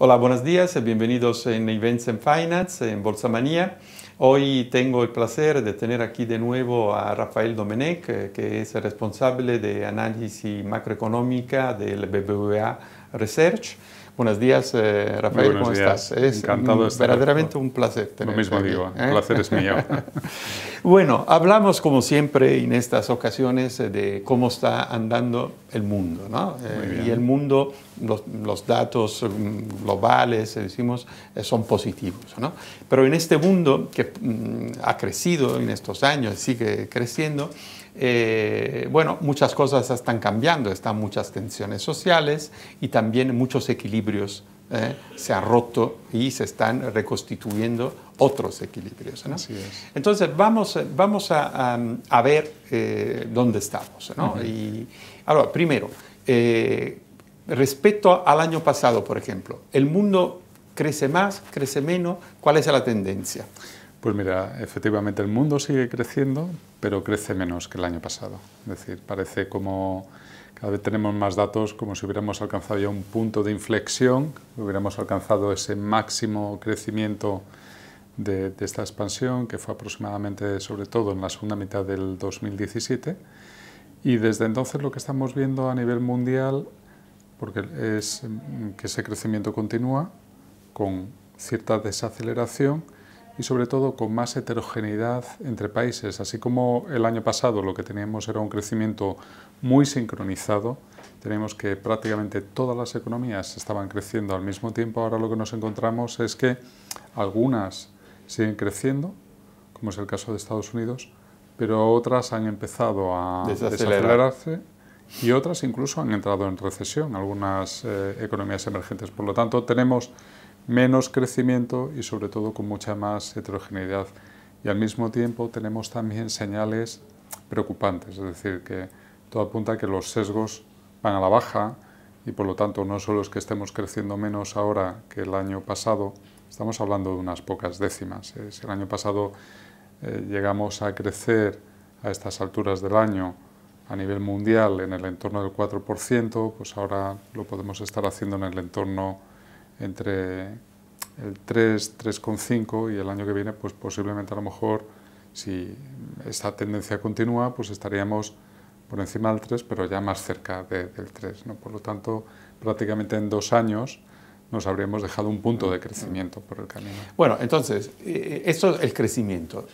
Hola, buenos días, bienvenidos en Events and Finance, en Bolsa Manía. Hoy tengo el placer de tener aquí de nuevo a Rafael Domenech, eh, que es el responsable de análisis macroeconómica del BBVA Research. Buenos días, eh, Rafael, ¿cómo estás? Es Encantado de estar verdaderamente un placer tenerte. Lo mismo digo, el ¿eh? placer es mío. bueno, hablamos como siempre en estas ocasiones eh, de cómo está andando el mundo, ¿no? y el mundo, los, datos mm, globales, decimos, son positivos, ¿no? Pero en este mundo que mm, ha crecido en estos años, sigue creciendo, eh, bueno, muchas cosas están cambiando, están muchas tensiones sociales y también muchos equilibrios eh, se han roto y se están reconstituyendo otros equilibrios. ¿no? Entonces vamos, vamos a, ver eh, dónde estamos. y, primero, respecto al año pasado, por ejemplo, el mundo crece más, crece menos, ¿cuál es la tendencia? Pues mira, efectivamente el mundo sigue creciendo, pero crece menos que el año pasado. Es decir, parece como cada vez tenemos más datos, como si hubiéramos alcanzado ya un punto de inflexión, hubiéramos alcanzado ese máximo crecimiento de, esta expansión, que fue aproximadamente, sobre todo, en la segunda mitad del 2017. Y desde entonces lo que estamos viendo a nivel mundial, porque es mm, que ese crecimiento continúa con cierta desaceleración, y sobre todo con más heterogeneidad entre países. Así como el año pasado lo que teníamos era un crecimiento muy sincronizado, tenemos que prácticamente todas las economías estaban creciendo al mismo tiempo, ahora lo que nos encontramos es que algunas siguen creciendo, como es el caso de Estados Unidos, pero otras han empezado a desacelerarse y otras incluso han entrado en recesión, algunas eh, economías emergentes. Por lo tanto, tenemos menos crecimiento y sobre todo con mucha más heterogeneidad. Y al mismo tiempo tenemos también señales preocupantes, es decir, que todo apunta a que los sesgos van a la baja y por lo tanto no solo es que estemos creciendo menos ahora que el año pasado, estamos hablando de unas pocas décimas. Si el año pasado eh, llegamos a crecer a estas alturas del año a nivel mundial en el entorno del 4%, pues ahora lo podemos estar haciendo en el entorno entre el 3, 3,5 y el año que viene, pues posiblemente a lo mejor, si esta tendencia continúa, pues estaríamos por encima del 3, pero ya más cerca del 3. ¿no? Por lo tanto, prácticamente en dos años nos habríamos dejado un punto de crecimiento por el camino. Bueno, entonces, eh, eh, esto es el crecimiento,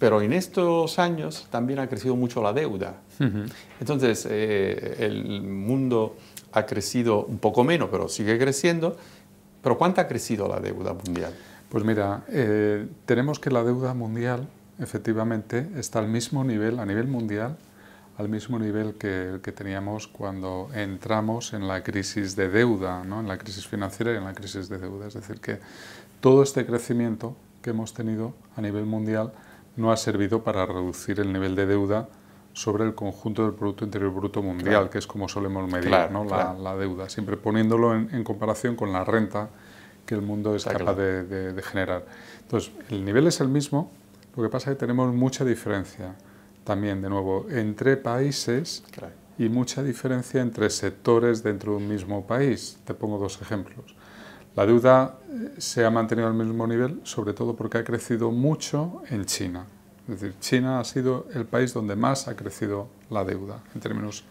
pero en estos años también ha crecido mucho la deuda. Entonces, eh, el mundo ha crecido un poco menos, pero sigue creciendo, pero ¿cuánto ha crecido la deuda mundial? Pues mira, eh, tenemos que la deuda mundial efectivamente está al mismo nivel, a nivel mundial, al mismo nivel que, que teníamos cuando entramos en la crisis de deuda, ¿no? en la crisis financiera y en la crisis de deuda. Es decir, que todo este crecimiento que hemos tenido a nivel mundial no ha servido para reducir el nivel de deuda sobre el conjunto del Producto Interior Bruto Mundial, que es como solemos medir ¿no? la, deuda, siempre poniéndolo en, comparación con la renta que el mundo es capaz de, de, generar. Entonces, el nivel es el mismo, lo que pasa es que tenemos mucha diferencia también, de nuevo, entre países y mucha diferencia entre sectores dentro de un mismo país. Te pongo dos ejemplos. La deuda eh, se ha mantenido al mismo nivel, sobre todo porque ha crecido mucho en China. Es decir, China ha sido el país donde más ha crecido la deuda en términos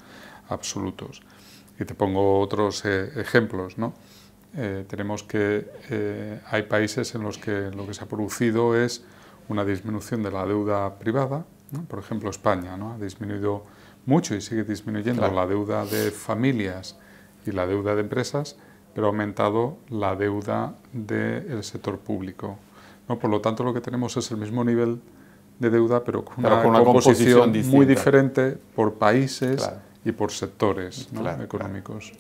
absolutos. Y te pongo otros eh, ejemplos, ¿no? Eh, tenemos que eh, hay países en los que lo que se ha producido es una disminución de la deuda privada, por ejemplo España, ¿no? ha disminuido mucho y sigue disminuyendo la deuda de familias y la deuda de empresas, pero ha aumentado la deuda del sector público. ¿no? Por lo tanto, lo que tenemos es el mismo nivel de deuda, pero con, una, composición, muy diferente por países y por sectores económicos.